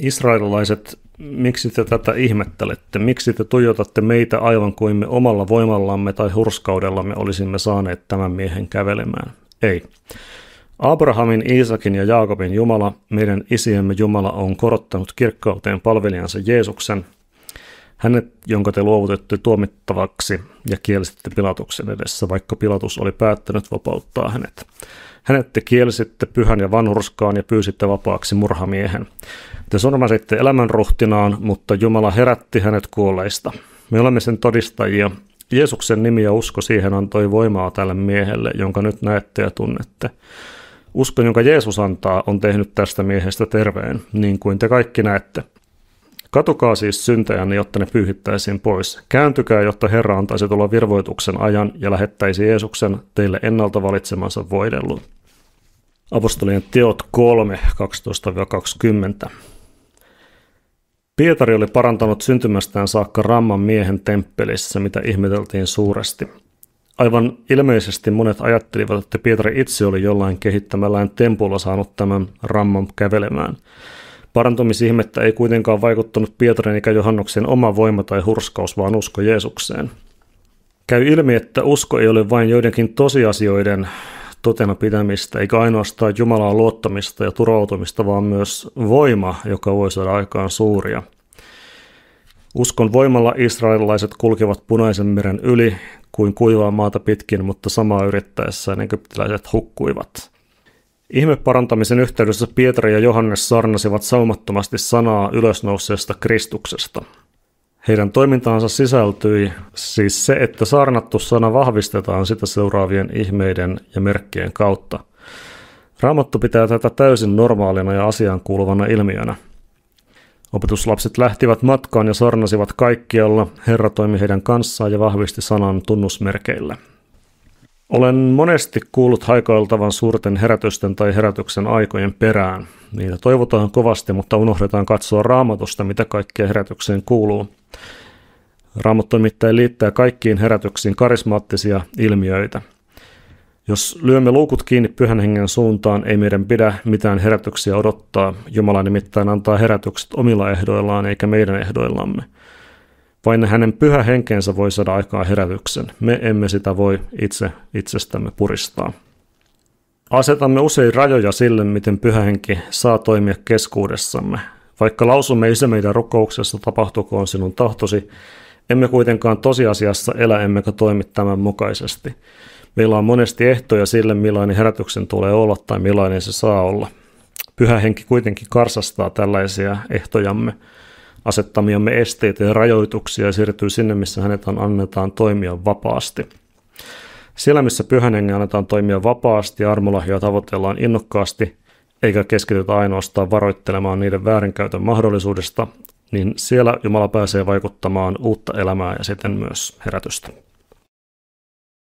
Israelilaiset, miksi te tätä ihmettelette? Miksi te tuijotatte meitä aivan kuin me omalla voimallamme tai hurskaudellamme olisimme saaneet tämän miehen kävelemään? Ei. Abrahamin, Iisakin ja Jaakobin Jumala, meidän isiemme Jumala, on korottanut kirkkauteen palvelijansa Jeesuksen, hänet, jonka te luovutette tuomittavaksi ja kielsitte Pilatuksen edessä, vaikka Pilatus oli päättänyt vapauttaa hänet. Hänet te kielsitte pyhän ja vanhurskaan ja pyysitte vapaaksi murhamiehen. Te surmasitte elämänruhtinaan, mutta Jumala herätti hänet kuolleista. Me olemme sen todistajia. Jeesuksen nimi ja usko siihen antoi voimaa tälle miehelle, jonka nyt näette ja tunnette. Usko, jonka Jeesus antaa, on tehnyt tästä miehestä terveen, niin kuin te kaikki näette. Katukaa siis syntäjänne, jotta ne pyyhittäisiin pois. Kääntykää, jotta Herra antaisi tulla virvoituksen ajan ja lähettäisi Jeesuksen teille ennalta valitsemansa voidellun. Apostolien teot 3, 12-20. Pietari oli parantanut syntymästään saakka ramman miehen temppelissä, mitä ihmeteltiin suuresti. Aivan ilmeisesti monet ajattelivat, että Pietari itse oli jollain kehittämällään tempulla saanut tämän ramman kävelemään. Parantumisihmettä ei kuitenkaan vaikuttanut Pietarin eikä Johannuksen oma voima tai hurskaus, vaan usko Jeesukseen. Käy ilmi, että usko ei ole vain joidenkin tosiasioiden totena pitämistä, eikä ainoastaan Jumalaan luottamista ja turautumista, vaan myös voima, joka voi saada aikaan suuria. Uskon voimalla israelilaiset kulkevat punaisen meren yli kuin kuivaa maata pitkin, mutta samaa yrittäessään niin egyptiläiset hukkuivat. Ihmeparantamisen yhteydessä Pietari ja Johannes sarnasivat saumattomasti sanaa ylösnouseesta Kristuksesta – heidän toimintaansa sisältyi siis se, että saarnattu sana vahvistetaan sitä seuraavien ihmeiden ja merkkien kautta. Raamattu pitää tätä täysin normaalina ja asiaan kuuluvana ilmiönä. Opetuslapset lähtivät matkaan ja sarnasivat kaikkialla. Herra toimi heidän kanssaan ja vahvisti sanan tunnusmerkeillä. Olen monesti kuullut haikailtavan suurten herätysten tai herätyksen aikojen perään. Niitä toivotaan kovasti, mutta unohdetaan katsoa raamatusta, mitä kaikkea herätykseen kuuluu. Raamattu nimittäin liittää kaikkiin herätyksiin karismaattisia ilmiöitä. Jos lyömme luukut kiinni pyhän hengen suuntaan, ei meidän pidä mitään herätyksiä odottaa. Jumala nimittäin antaa herätykset omilla ehdoillaan eikä meidän ehdoillamme. Vain hänen pyhä henkeensä voi saada aikaa herätyksen. Me emme sitä voi itse itsestämme puristaa. Asetamme usein rajoja sille, miten pyhä henki saa toimia keskuudessamme. Vaikka lausumme isä meidän rukouksessa tapahtukoon sinun tahtosi, emme kuitenkaan tosiasiassa elä emmekä toimi tämän mukaisesti. Meillä on monesti ehtoja sille, millainen herätyksen tulee olla tai millainen se saa olla. Pyhä henki kuitenkin karsastaa tällaisia ehtojamme – asettamiamme esteitä ja rajoituksia ja siirtyy sinne, missä hänet annetaan toimia vapaasti. Siellä, missä pyhän hengen annetaan toimia vapaasti ja armolahjoja tavoitellaan innokkaasti, eikä keskitytä ainoastaan varoittelemaan niiden väärinkäytön mahdollisuudesta, niin siellä Jumala pääsee vaikuttamaan uutta elämää ja sitten myös herätystä.